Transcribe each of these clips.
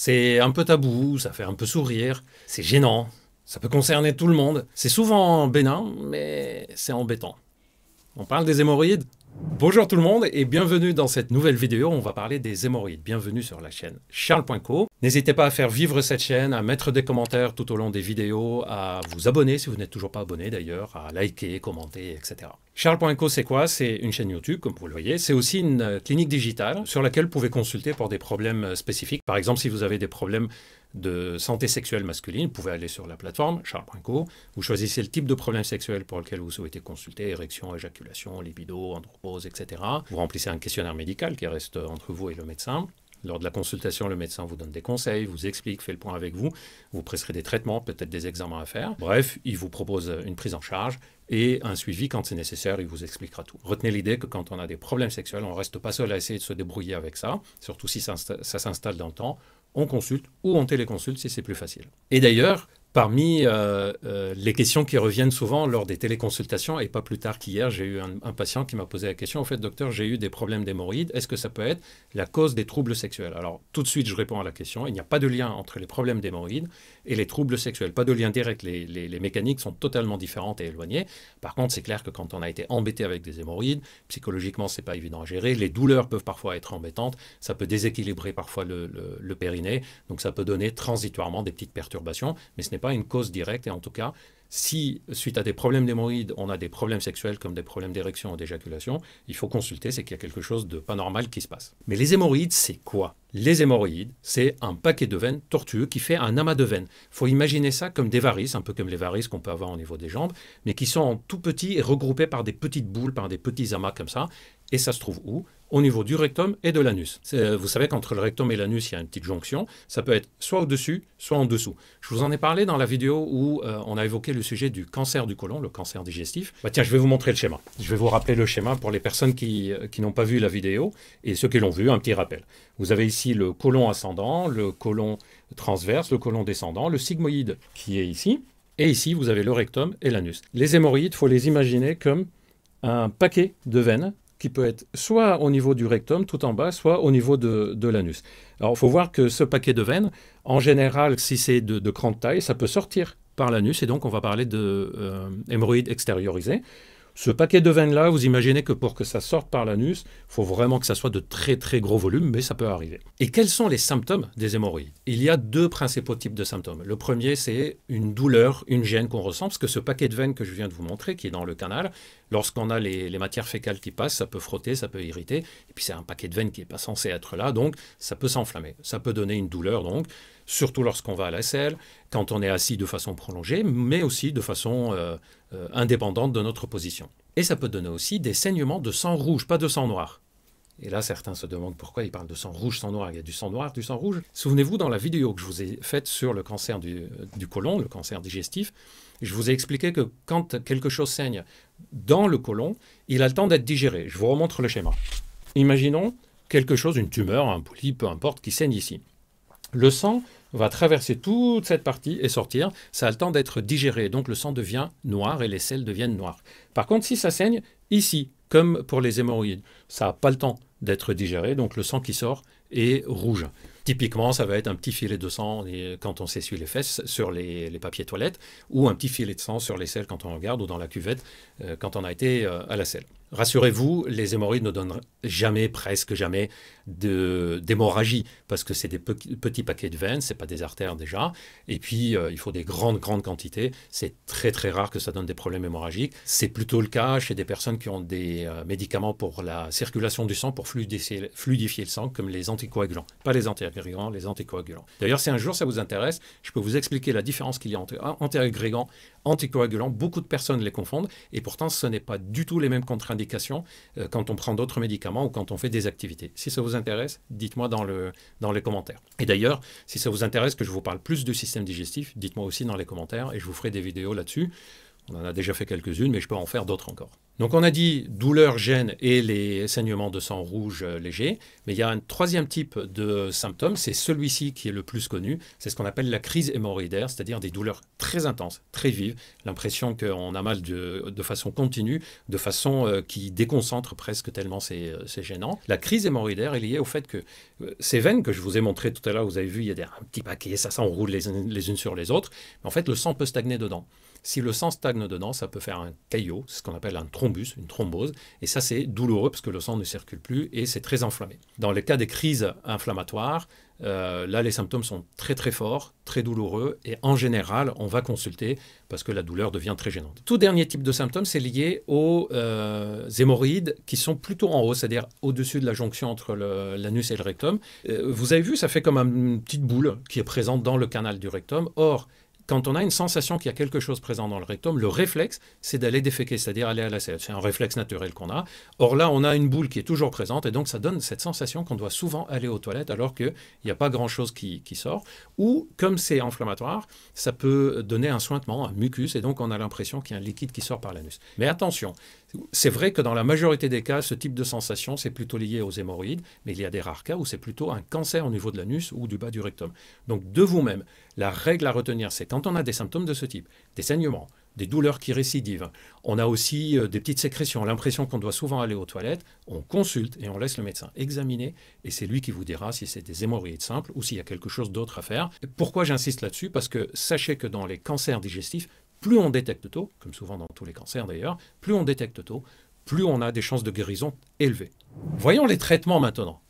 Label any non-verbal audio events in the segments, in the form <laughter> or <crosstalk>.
C'est un peu tabou, ça fait un peu sourire, c'est gênant, ça peut concerner tout le monde. C'est souvent bénin, mais c'est embêtant. On parle des hémorroïdes Bonjour tout le monde et bienvenue dans cette nouvelle vidéo. On va parler des hémorroïdes. Bienvenue sur la chaîne Charles.co. N'hésitez pas à faire vivre cette chaîne, à mettre des commentaires tout au long des vidéos, à vous abonner si vous n'êtes toujours pas abonné d'ailleurs, à liker, commenter, etc. Charles.co, c'est quoi C'est une chaîne YouTube, comme vous le voyez. C'est aussi une euh, clinique digitale sur laquelle vous pouvez consulter pour des problèmes euh, spécifiques. Par exemple, si vous avez des problèmes de santé sexuelle masculine, vous pouvez aller sur la plateforme Charles.co. Vous choisissez le type de problème sexuel pour lequel vous souhaitez consulter érection, éjaculation, libido, andropause, etc. Vous remplissez un questionnaire médical qui reste euh, entre vous et le médecin. Lors de la consultation, le médecin vous donne des conseils, vous explique, fait le point avec vous, vous prescrit des traitements, peut-être des examens à faire. Bref, il vous propose une prise en charge et un suivi quand c'est nécessaire, il vous expliquera tout. Retenez l'idée que quand on a des problèmes sexuels, on ne reste pas seul à essayer de se débrouiller avec ça, surtout si ça s'installe dans le temps. On consulte ou on téléconsulte si c'est plus facile. Et d'ailleurs, Parmi euh, euh, les questions qui reviennent souvent lors des téléconsultations, et pas plus tard qu'hier, j'ai eu un, patient qui m'a posé la question, au fait, docteur, j'ai eu des problèmes d'hémorroïdes, est-ce que ça peut être la cause des troubles sexuels Alors, tout de suite, je réponds à la question, il n'y a pas de lien entre les problèmes d'hémorroïdes et les troubles sexuels, pas de lien direct, les, mécaniques sont totalement différentes et éloignées. Par contre, c'est clair que quand on a été embêté avec des hémorroïdes, psychologiquement, c'est pas évident à gérer, les douleurs peuvent parfois être embêtantes, ça peut déséquilibrer parfois le, le périnée, donc ça peut donner transitoirement des petites perturbations, mais ce n'est pas une cause directe. Et en tout cas, si suite à des problèmes d'hémorroïdes, on a des problèmes sexuels comme des problèmes d'érection ou d'éjaculation, il faut consulter, c'est qu'il y a quelque chose de pas normal qui se passe. Mais les hémorroïdes, c'est quoi Les hémorroïdes, c'est un paquet de veines tortueux qui fait un amas de veines. Il faut imaginer ça comme des varices, un peu comme les varices qu'on peut avoir au niveau des jambes, mais qui sont tout petits et regroupés par des petites boules, par des petits amas comme ça. Et ça se trouve où au niveau du rectum et de l'anus. Euh, vous savez qu'entre le rectum et l'anus, il y a une petite jonction. Ça peut être soit au-dessus, soit en dessous. Je vous en ai parlé dans la vidéo où euh, on a évoqué le sujet du cancer du côlon, le cancer digestif. Bah, tiens, je vais vous montrer le schéma. Je vais vous rappeler le schéma pour les personnes euh, qui, n'ont pas vu la vidéo et ceux qui l'ont vu, un petit rappel. Vous avez ici le côlon ascendant, le côlon transverse, le côlon descendant, le sigmoïde qui est ici. Et ici, vous avez le rectum et l'anus. Les hémorroïdes, faut les imaginer comme un paquet de veines qui peut être soit au niveau du rectum tout en bas, soit au niveau de, l'anus. Alors il faut voir que ce paquet de veines, en général, si c'est de, grande taille, ça peut sortir par l'anus et donc on va parler de euh, Ce paquet de veines-là, vous imaginez que pour que ça sorte par l'anus, il faut vraiment que ça soit de très très gros volume, mais ça peut arriver. Et quels sont les symptômes des hémorroïdes Il y a deux principaux types de symptômes. Le premier, c'est une douleur, une gêne qu'on ressent, parce que ce paquet de veines que je viens de vous montrer, qui est dans le canal, Lorsqu'on a les, matières fécales qui passent, ça peut frotter, ça peut irriter. Et puis c'est un paquet de veines qui n'est pas censé être là, donc ça peut s'enflammer. Ça peut donner une douleur, donc, surtout lorsqu'on va à la selle, quand on est assis de façon prolongée, mais aussi de façon euh, euh, indépendante de notre position. Et ça peut donner aussi des saignements de sang rouge, pas de sang noir. Et là, certains se demandent pourquoi ils parlent de sang rouge, sang noir. Il y a du sang noir, du sang rouge. Souvenez-vous, dans la vidéo que je vous ai faite sur le cancer du, du côlon, le cancer digestif, je vous ai expliqué que quand quelque chose saigne dans le côlon, il a le temps d'être digéré. Je vous remontre le schéma. Imaginons quelque chose, une tumeur, un polype, peu importe, qui saigne ici. Le sang va traverser toute cette partie et sortir. Ça a le temps d'être digéré. Donc le sang devient noir et les selles deviennent noires. Par contre, si ça saigne ici, comme pour les hémorroïdes, ça n'a pas le temps d'être digéré. Donc le sang qui sort est rouge. Typiquement, ça va être un petit filet de sang euh, quand on s'essuie les fesses sur les, papiers toilettes ou un petit filet de sang sur les selles quand on regarde ou dans la cuvette euh, quand on a été euh, à la selle. Rassurez-vous, les hémorroïdes ne donnent jamais, presque jamais, d'hémorragie, parce que c'est des petits paquets de veines, ce n'est pas des artères déjà. Et puis, euh, il faut des grandes, grandes quantités. C'est très, très rare que ça donne des problèmes hémorragiques. C'est plutôt le cas chez des personnes qui ont des euh, médicaments pour la circulation du sang, pour fluidifier, le sang, comme les anticoagulants. Pas les antiagrégants, les anticoagulants. D'ailleurs, si un jour ça vous intéresse, je peux vous expliquer la différence qu'il y a entre antiagrégant anticoagulants. Beaucoup de personnes les confondent et pourtant ce n'est pas du tout les mêmes contre-indications euh, quand on prend d'autres médicaments ou quand on fait des activités. Si ça vous intéresse, dites-moi dans, le, dans les commentaires. Et d'ailleurs, si ça vous intéresse que je vous parle plus du système digestif, dites-moi aussi dans les commentaires et je vous ferai des vidéos là-dessus. On en a déjà fait quelques-unes, mais je peux en faire d'autres encore. Donc on a dit douleur, gêne et les saignements de sang rouge euh, léger, mais il y a un troisième type de symptômes, c'est celui-ci qui est le plus connu, c'est ce qu'on appelle la crise hémorroïdaire, c'est-à-dire des douleurs très intenses, très vives, l'impression qu'on a mal de, façon continue, de façon euh, qui déconcentre presque tellement euh, c'est gênant. La crise hémorroïdaire est liée au fait que ces veines que je vous ai montrées tout à l'heure, vous avez vu, il y a des, un petit paquet, ça s'enroule les, les unes sur les autres, en fait le sang peut stagner dedans. Si le sang stagne dedans, ça peut faire un caillot, c'est ce qu'on appelle un thrombus, une thrombose, et ça c'est douloureux parce que le sang ne circule plus et c'est très enflammé. Dans les cas des crises inflammatoires, euh, là les symptômes sont très très forts, très douloureux, et en général on va consulter parce que la douleur devient très gênante. Tout dernier type de symptômes, c'est lié aux euh, hémorroïdes qui sont plutôt en haut, c'est-à-dire au-dessus de la jonction entre l'anus et le rectum. Euh, vous avez vu, ça fait comme une petite boule qui est présente dans le canal du rectum. Or, quand on a une sensation qu'il y a quelque chose présent dans le rectum, le réflexe, c'est d'aller déféquer, c'est-à-dire aller à la selle. C'est un réflexe naturel qu'on a. Or là, on a une boule qui est toujours présente et donc ça donne cette sensation qu'on doit souvent aller aux toilettes alors qu'il n'y a pas grand-chose qui, sort. Ou comme c'est inflammatoire, ça peut donner un sointement, un mucus et donc on a l'impression qu'il y a un liquide qui sort par l'anus. Mais attention, c'est vrai que dans la majorité des cas, ce type de sensation, c'est plutôt lié aux hémorroïdes, mais il y a des rares cas où c'est plutôt un cancer au niveau de l'anus ou du bas du rectum. Donc de vous-même, la règle à retenir, c'est quand on a des symptômes de ce type, des saignements, des douleurs qui récidivent, on a aussi euh, des petites sécrétions, l'impression qu'on doit souvent aller aux toilettes, on consulte et on laisse le médecin examiner et c'est lui qui vous dira si c'est des hémorroïdes simples ou s'il y a quelque chose d'autre à faire. pourquoi j'insiste là-dessus Parce que sachez que dans les cancers digestifs, plus on détecte tôt, comme souvent dans tous les cancers d'ailleurs, plus on détecte tôt, plus on a des chances de guérison élevées. Voyons les traitements maintenant.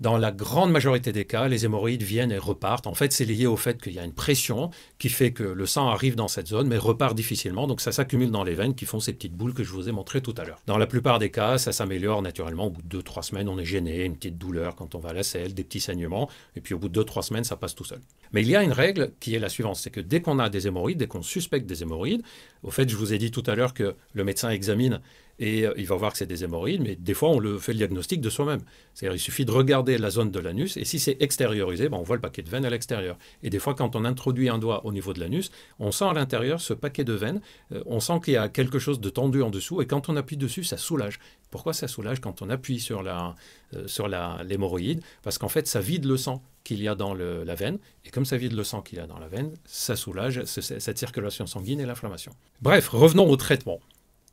Dans la grande majorité des cas, les hémorroïdes viennent et repartent. En fait, c'est lié au fait qu'il y a une pression qui fait que le sang arrive dans cette zone, mais repart difficilement. Donc ça s'accumule dans les veines qui font ces petites boules que je vous ai montrées tout à l'heure. Dans la plupart des cas, ça s'améliore naturellement. Au bout de 2-3 semaines, on est gêné, une petite douleur quand on va à la selle, des petits saignements. Et puis au bout de 2-3 semaines, ça passe tout seul. Mais il y a une règle qui est la suivante, c'est que dès qu'on a des hémorroïdes, dès qu'on suspecte des hémorroïdes, au fait, je vous ai dit tout à l'heure que le médecin examine et euh, il va voir que c'est des hémorroïdes, mais des fois, on le fait le diagnostic de soi-même. C'est-à-dire, il suffit de regarder la zone de l'anus, et si c'est extériorisé, ben, on voit le paquet de veines à l'extérieur. Et des fois, quand on introduit un doigt au niveau de l'anus, on sent à l'intérieur ce paquet de veines, euh, on sent qu'il y a quelque chose de tendu en dessous, et quand on appuie dessus, ça soulage. Pourquoi ça soulage quand on appuie sur la euh, l'hémorroïde Parce qu'en fait, ça vide le sang qu'il y a dans la veine, et comme ça vide le sang qu'il y a dans la veine, ça soulage cette circulation sanguine et l'inflammation. Bref, revenons au traitement.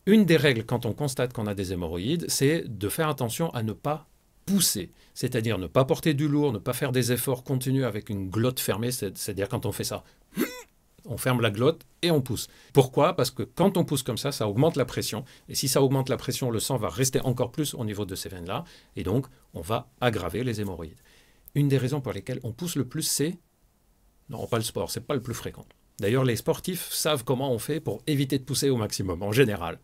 Une des règles quand on constate qu'on a des hémorroïdes, c'est de faire attention à ne pas pousser, c'est-à-dire ne pas porter du lourd, ne pas faire des efforts continus avec une glotte fermée, c'est-à-dire quand on fait ça, on ferme la glotte et on pousse. Pourquoi Parce que quand on pousse comme ça, ça augmente la pression. Et si ça augmente la pression, le sang va rester encore plus au niveau de ces veines-là. Et donc, on va aggraver les hémorroïdes. Une des raisons pour lesquelles on pousse le plus, c'est... Non, pas le sport, c'est pas le plus fréquent. D'ailleurs, les sportifs savent comment on fait pour éviter de pousser au maximum, en général.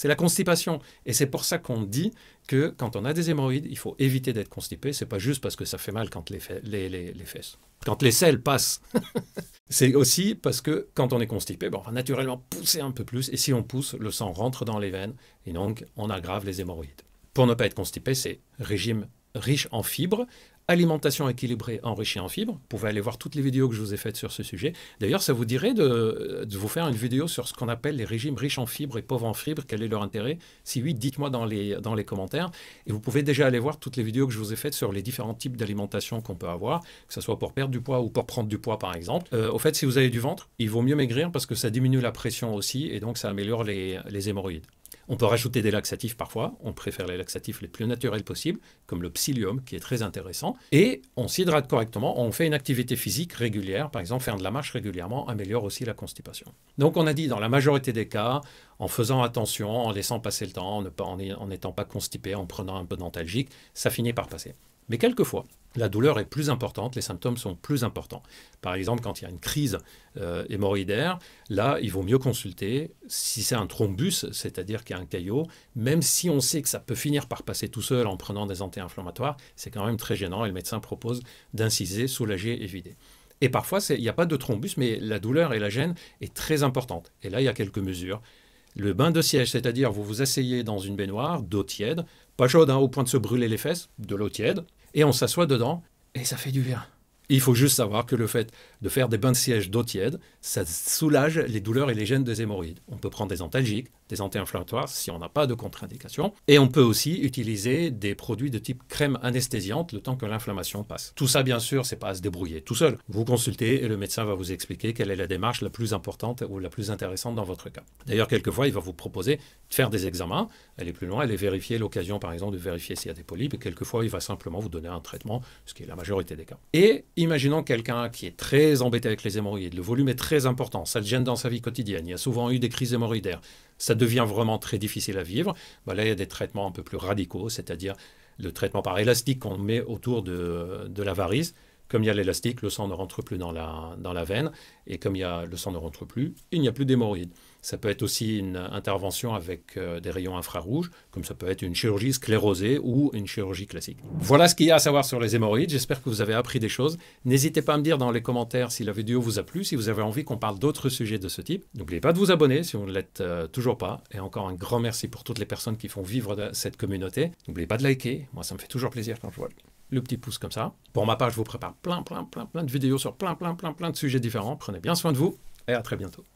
C'est la constipation. Et c'est pour ça qu'on dit que quand on a des hémorroïdes, il faut éviter d'être constipé. C'est pas juste parce que ça fait mal quand les, les, fesses. Quand les selles passent. <laughs> c'est aussi parce que quand on est constipé, bon, on va naturellement pousser un peu plus. Et si on pousse, le sang rentre dans les veines. Et donc, on aggrave les hémorroïdes. Pour ne pas être constipé, c'est régime riche en fibres alimentation équilibrée enrichie en fibres. Vous pouvez aller voir toutes les vidéos que je vous ai faites sur ce sujet. D'ailleurs, ça vous dirait de, vous faire une vidéo sur ce qu'on appelle les régimes riches en fibres et pauvres en fibres, quel est leur intérêt Si oui, dites-moi dans les, commentaires. Et vous pouvez déjà aller voir toutes les vidéos que je vous ai faites sur les différents types d'alimentation qu'on peut avoir, que ce soit pour perdre du poids ou pour prendre du poids, par exemple. Euh, au fait, si vous avez du ventre, il vaut mieux maigrir parce que ça diminue la pression aussi et donc ça améliore les hémorroïdes. On peut rajouter des laxatifs parfois, on préfère les laxatifs les plus naturels possibles, comme le psyllium qui est très intéressant, et on s'hydrate correctement, on fait une activité physique régulière, par exemple faire de la marche régulièrement améliore aussi la constipation. Donc on a dit dans la majorité des cas, en faisant attention, en laissant passer le temps, en n'étant pas constipé, en prenant un peu d'antalgique, ça finit par passer. Mais quelquefois, la douleur est plus importante, les symptômes sont plus importants. Par exemple, quand il y a une crise euh, hémorroïdaire, là, il vaut mieux consulter. Si c'est un thrombus, c'est-à-dire qu'il y a un caillot, même si on sait que ça peut finir par passer tout seul en prenant des anti-inflammatoires, c'est quand même très gênant et le médecin propose d'inciser, soulager et vider. Et parfois, il n'y a pas de thrombus, mais la douleur et la gêne est très importante. Et là, il y a quelques mesures. Le bain de siège, c'est-à-dire vous vous asseyez dans une baignoire d'eau tiède, pas chaude hein, au point de se brûler les fesses, de l'eau tiède, et on s'assoit dedans et ça fait du bien. Il faut juste savoir que le fait de faire des bains de siège d'eau tiède, ça soulage les douleurs et les gènes des hémorroïdes. On peut prendre des antalgiques, des anti-inflammatoires si on n'a pas de contre-indication. Et on peut aussi utiliser des produits de type crème anesthésiante le temps que l'inflammation passe. Tout ça, bien sûr, c'est pas à se débrouiller tout seul. Vous consultez et le médecin va vous expliquer quelle est la démarche la plus importante ou la plus intéressante dans votre cas. D'ailleurs, quelquefois, il va vous proposer de faire des examens, aller plus loin, aller vérifier l'occasion, par exemple, de vérifier s'il y a des polypes. Et quelquefois, il va simplement vous donner un traitement, ce qui est la majorité des cas. Et imaginons quelqu'un qui est très embêté avec les hémorroïdes, le volume est très important, ça le gêne dans sa vie quotidienne, il y a souvent eu des crises hémorroïdaires ça devient vraiment très difficile à vivre. Bah, là, il y a des traitements un peu plus radicaux, c'est-à-dire le traitement par élastique qu'on met autour de, de la varice. Comme il y a l'élastique, le sang ne rentre plus dans la, veine. Et comme il y a, le sang ne rentre plus, il n'y a plus d'hémorroïdes. Ça peut être aussi une intervention avec euh, des rayons infrarouges, comme ça peut être une chirurgie sclérosée ou une chirurgie classique. Voilà ce qu'il y a à savoir sur les hémorroïdes. J'espère que vous avez appris des choses. N'hésitez pas à me dire dans les commentaires si la vidéo vous a plu, si vous avez envie qu'on parle d'autres sujets de ce type. N'oubliez pas de vous abonner si vous ne l'êtes euh, toujours pas. Et encore un grand merci pour toutes les personnes qui font vivre cette communauté. N'oubliez pas de liker. Moi, ça me fait toujours plaisir quand je vois le petit pouce comme ça. Pour ma part, je vous prépare plein, plein, plein, plein de vidéos sur plein, plein, plein, plein de sujets différents. Prenez bien soin de vous et à très bientôt.